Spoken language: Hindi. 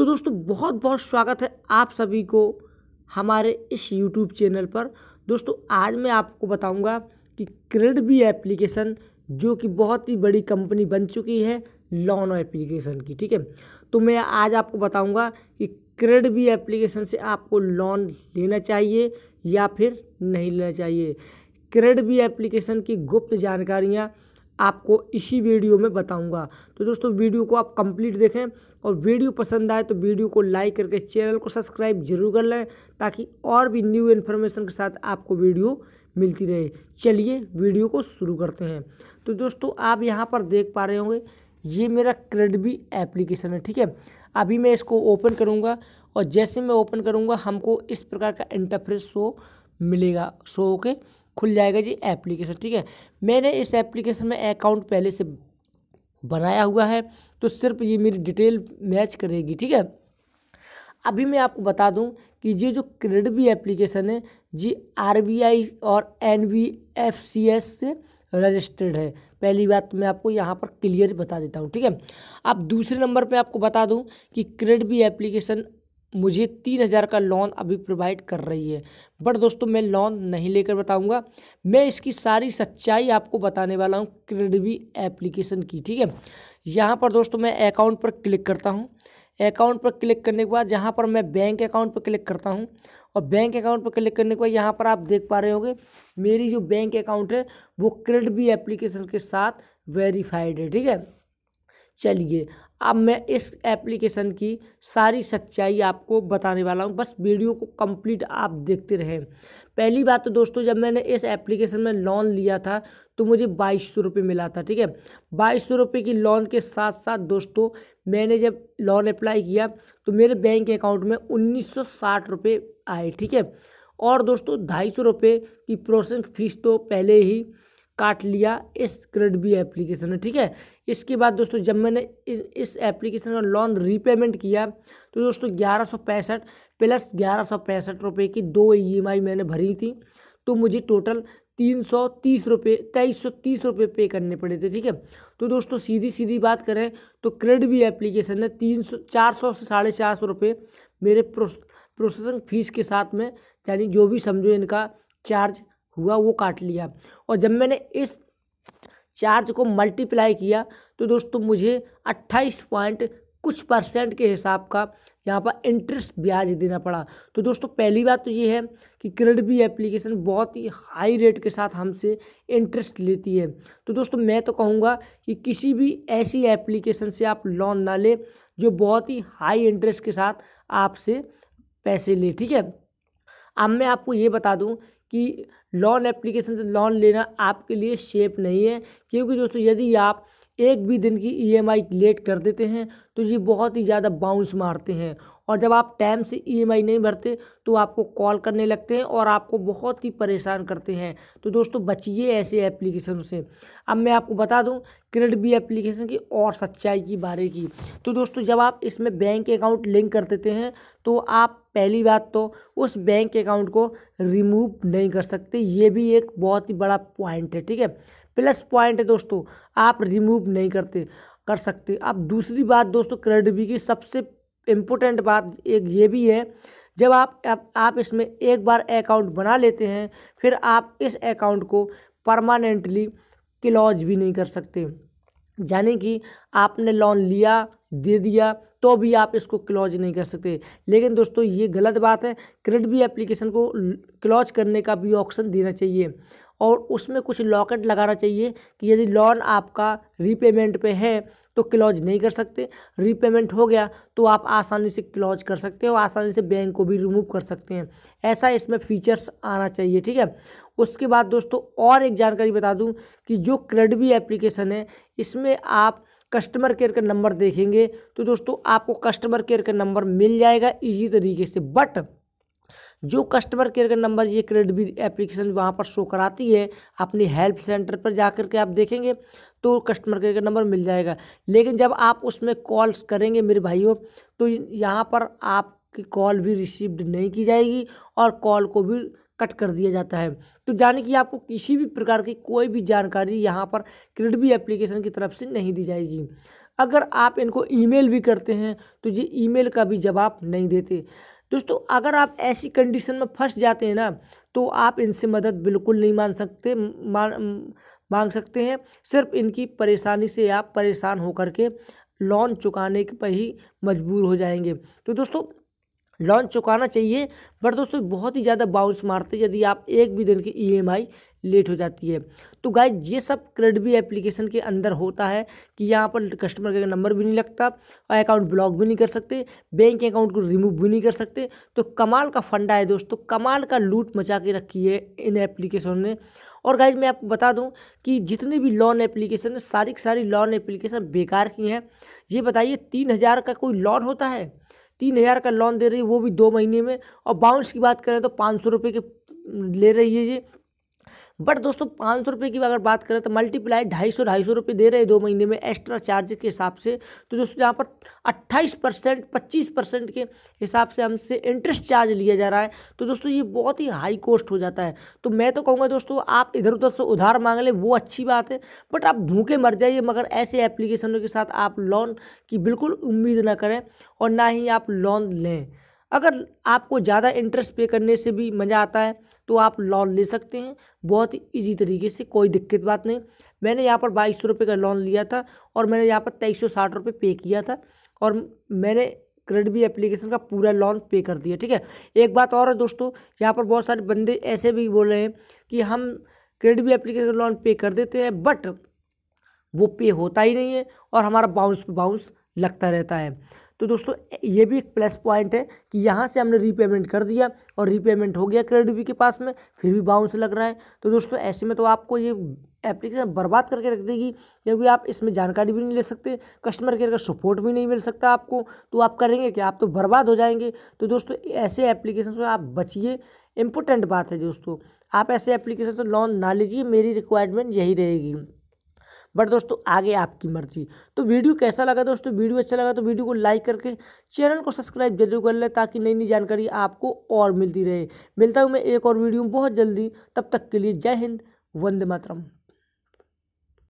तो दोस्तों बहुत बहुत स्वागत है आप सभी को हमारे इस यूट्यूब चैनल पर दोस्तों आज मैं आपको बताऊंगा कि क्रेडबी बी एप्लीकेशन जो कि बहुत ही बड़ी कंपनी बन चुकी है लोन एप्लीकेशन की ठीक है तो मैं आज आपको बताऊंगा कि क्रेडबी बी एप्लीकेशन से आपको लोन लेना चाहिए या फिर नहीं लेना चाहिए क्रेडबी बी एप्लीकेशन की गुप्त जानकारियाँ आपको इसी वीडियो में बताऊंगा तो दोस्तों वीडियो को आप कंप्लीट देखें और वीडियो पसंद आए तो वीडियो को लाइक करके चैनल को सब्सक्राइब जरूर कर लें ताकि और भी न्यू इन्फॉर्मेशन के साथ आपको वीडियो मिलती रहे चलिए वीडियो को शुरू करते हैं तो दोस्तों आप यहाँ पर देख पा रहे होंगे ये मेरा क्रेडबी एप्लीकेशन है ठीक है अभी मैं इसको ओपन करूँगा और जैसे मैं ओपन करूँगा हमको इस प्रकार का इंटरफ्रेस शो मिलेगा शो के खुल जाएगा जी एप्लीकेशन ठीक है मैंने इस एप्लीकेशन में अकाउंट पहले से बनाया हुआ है तो सिर्फ ये मेरी डिटेल मैच करेगी ठीक है अभी मैं आपको बता दूं कि ये जो क्रेडिट भी एप्लीकेशन है जी आरबीआई और एनबीएफसीएस से रजिस्टर्ड है पहली बात तो मैं आपको यहाँ पर क्लियर बता देता हूँ ठीक है अब दूसरे नंबर पे आपको बता दूँ कि क्रेडिट भी एप्लीकेशन मुझे तीन हज़ार का लोन अभी प्रोवाइड कर रही है बट दोस्तों मैं लोन नहीं लेकर बताऊंगा मैं इसकी सारी सच्चाई आपको बताने वाला हूं क्रेडिवी एप्लीकेशन की ठीक है यहां पर दोस्तों मैं अकाउंट पर क्लिक करता हूं अकाउंट पर क्लिक करने के बाद यहाँ पर मैं बैंक अकाउंट पर क्लिक करता हूँ और बैंक अकाउंट पर क्लिक करने के बाद यहाँ पर आप देख पा रहे होंगे मेरी जो बैंक अकाउंट है वो क्रेडिवी एप्लीकेशन के साथ वेरीफाइड है ठीक है चलिए अब मैं इस एप्लीकेशन की सारी सच्चाई आपको बताने वाला हूँ बस वीडियो को कंप्लीट आप देखते रहें पहली बात तो दोस्तों जब मैंने इस एप्लीकेशन में लोन लिया था तो मुझे बाईस सौ रुपये मिला था ठीक है बाईस सौ रुपये की लोन के साथ साथ दोस्तों मैंने जब लोन अप्लाई किया तो मेरे बैंक अकाउंट में उन्नीस सौ साठ रुपये आए ठीक है और दोस्तों ढाई सौ रुपये की प्रोसेसिंग फीस तो पहले ही काट लिया इस क्रेड बी एप्लीकेशन है ठीक है इसके बाद दोस्तों जब मैंने इस एप्लीकेशन का लोन रीपेमेंट किया तो दोस्तों ग्यारह सौ पैंसठ प्लस ग्यारह सौ पैंसठ रुपये की दो ई e मैंने भरी थी तो मुझे टोटल तीन सौ तीस रुपये तेईस सौ तीस रुपये पे करने पड़े थे ठीक है तो दोस्तों सीधी सीधी बात करें तो क्रेड बी एप्लीकेशन ने तीन सौ चार सौ से साढ़े चार सौ रुपये मेरे प्रोसेसिंग फ़ीस के साथ में यानी जो भी समझो इनका चार्ज हुआ वो काट लिया और जब मैंने इस चार्ज को मल्टीप्लाई किया तो दोस्तों मुझे अट्ठाईस पॉइंट कुछ परसेंट के हिसाब का यहाँ पर इंटरेस्ट ब्याज देना पड़ा तो दोस्तों पहली बात तो ये है कि क्रेडिट भी एप्लीकेशन बहुत ही हाई रेट के साथ हमसे इंटरेस्ट लेती है तो दोस्तों मैं तो कहूँगा कि किसी भी ऐसी एप्लीकेशन से आप लोन ना लें जो बहुत ही हाई इंटरेस्ट के साथ आपसे पैसे ले ठीक है अब मैं आपको ये बता दूँ कि लोन एप्लीकेशन से लोन लेना आपके लिए सेफ नहीं है क्योंकि दोस्तों यदि आप एक भी दिन की ईएमआई e लेट कर देते हैं तो ये बहुत ही ज़्यादा बाउंस मारते हैं और जब आप टाइम से ईएमआई e नहीं भरते तो आपको कॉल करने लगते हैं और आपको बहुत ही परेशान करते हैं तो दोस्तों बचिए ऐसे एप्लीकेशन से अब मैं आपको बता दूं क्रेडिट बी एप्लीकेशन की और सच्चाई की बारे की तो दोस्तों जब आप इसमें बैंक अकाउंट लिंक कर देते हैं तो आप पहली बात तो उस बैंक अकाउंट को रिमूव नहीं कर सकते ये भी एक बहुत ही बड़ा पॉइंट है ठीक है प्लस पॉइंट है दोस्तों आप रिमूव नहीं करते कर सकते अब दूसरी बात दोस्तों क्रेडिट बी की सबसे इम्पोर्टेंट बात एक ये भी है जब आप आप, आप इसमें एक बार अकाउंट बना लेते हैं फिर आप इस अकाउंट को परमानेंटली क्लॉज भी नहीं कर सकते यानी कि आपने लोन लिया दे दिया तो भी आप इसको क्लॉज नहीं कर सकते लेकिन दोस्तों ये गलत बात है क्रेडिट भी एप्लीकेशन को क्लॉज करने का भी ऑप्शन देना चाहिए और उसमें कुछ लॉकेट लगाना चाहिए कि यदि लोन आपका रीपेमेंट पे है तो क्लॉज नहीं कर सकते रीपेमेंट हो गया तो आप आसानी से क्लॉज कर सकते हो आसानी से बैंक को भी रिमूव कर सकते हैं ऐसा इसमें फीचर्स आना चाहिए ठीक है उसके बाद दोस्तों और एक जानकारी बता दूँ कि जो क्रेडबी एप्लीकेशन है इसमें आप कस्टमर केयर का नंबर देखेंगे तो दोस्तों आपको कस्टमर केयर का नंबर मिल जाएगा इजी तरीके से बट जो कस्टमर केयर का नंबर ये क्रेडिट भी एप्लीकेशन वहाँ पर शो कराती है अपनी हेल्प सेंटर पर जा के आप देखेंगे तो कस्टमर केयर का नंबर मिल जाएगा लेकिन जब आप उसमें कॉल्स करेंगे मेरे भाइयों तो यहाँ पर आपकी कॉल भी रिसीव्ड नहीं की जाएगी और कॉल को भी कट कर दिया जाता है तो जाने कि आपको किसी भी प्रकार की कोई भी जानकारी यहाँ पर क्रेडिट भी एप्लीकेशन की तरफ से नहीं दी जाएगी अगर आप इनको ईमेल भी करते हैं तो ये ईमेल का भी जवाब नहीं देते दोस्तों अगर आप ऐसी कंडीशन में फंस जाते हैं ना तो आप इनसे मदद बिल्कुल नहीं मान सकते मान मांग सकते हैं सिर्फ इनकी परेशानी से आप परेशान होकर के लोन चुकाने पर ही मजबूर हो जाएंगे तो दोस्तों लोन चुकाना चाहिए बट दोस्तों बहुत ही ज़्यादा बाउंस मारते यदि आप एक भी दिन की ईएमआई e लेट हो जाती है तो गाय ये सब क्रेडिट भी एप्लीकेशन के अंदर होता है कि यहाँ पर कस्टमर का नंबर भी नहीं लगता और अकाउंट ब्लॉक भी नहीं कर सकते बैंक अकाउंट को रिमूव भी नहीं कर सकते तो कमाल का फंडा है दोस्तों कमाल का लूट मचा के रखी है इन एप्लीकेशन ने और गाइज मैं आपको बता दूँ कि जितनी भी लोन एप्लीकेशन है सारी की सारी लोन एप्लीकेशन बेकार की हैं ये बताइए तीन हज़ार का कोई लोन होता है तीन हज़ार का लोन दे रही है वो भी दो महीने में और बाउंस की बात करें तो पाँच सौ रुपये के ले रही है ये बट दोस्तों पाँच सौ रुपये की अगर बात करें तो मल्टीप्लाई ढाई सौ ढाई सौ रुपये दे रहे हैं दो महीने में एक्स्ट्रा चार्ज के हिसाब से तो दोस्तों यहाँ पर अट्ठाईस परसेंट पच्चीस परसेंट के हिसाब से हमसे इंटरेस्ट चार्ज लिया जा रहा है तो दोस्तों ये बहुत ही हाई कॉस्ट हो जाता है तो मैं तो कहूँगा दोस्तों आप इधर उधर से उधार मांग लें वो अच्छी बात है बट आप भूखे मर जाइए मगर ऐसे एप्लीकेशनों के साथ आप लोन की बिल्कुल उम्मीद ना करें और ना ही आप लोन लें अगर आपको ज़्यादा इंटरेस्ट पे करने से भी मज़ा आता है तो आप लोन ले सकते हैं बहुत ही ईजी तरीके से कोई दिक्कत बात नहीं मैंने यहाँ पर बाईस सौ रुपये का लोन लिया था और मैंने यहाँ पर तेईस सौ साठ रुपये पे किया था और मैंने क्रेडिट भी एप्लीकेशन का पूरा लोन पे कर दिया ठीक है एक बात और है दोस्तों यहाँ पर बहुत सारे बंदे ऐसे भी बोल रहे हैं कि हम क्रेडिट भी एप्लीकेशन लोन पे कर देते हैं बट वो पे होता ही नहीं है और हमारा बाउंस बाउंस लगता रहता है तो दोस्तों ये भी एक प्लस पॉइंट है कि यहाँ से हमने रीपेमेंट कर दिया और रीपेमेंट हो गया क्रेडिट बी के पास में फिर भी बाउंस लग रहा है तो दोस्तों ऐसे में तो आपको ये एप्लीकेशन बर्बाद करके रख देगी क्योंकि आप इसमें जानकारी भी नहीं ले सकते कस्टमर केयर का सपोर्ट भी नहीं मिल सकता आपको तो आप करेंगे क्या आप तो बर्बाद हो जाएंगे तो दोस्तों ऐसे एप्लीकेशन से आप बचिए इम्पोर्टेंट बात है दोस्तों आप ऐसे एप्लीकेशन से लोन ना लीजिए मेरी रिक्वायरमेंट यही रहेगी बट दोस्तों आगे आपकी मर्जी तो वीडियो कैसा लगा दोस्तों वीडियो अच्छा लगा तो वीडियो को लाइक करके चैनल को सब्सक्राइब जरूर कर लें ताकि नई नई जानकारी आपको और मिलती रहे मिलता हूँ मैं एक और वीडियो बहुत जल्दी तब तक के लिए जय हिंद वंदे मातरम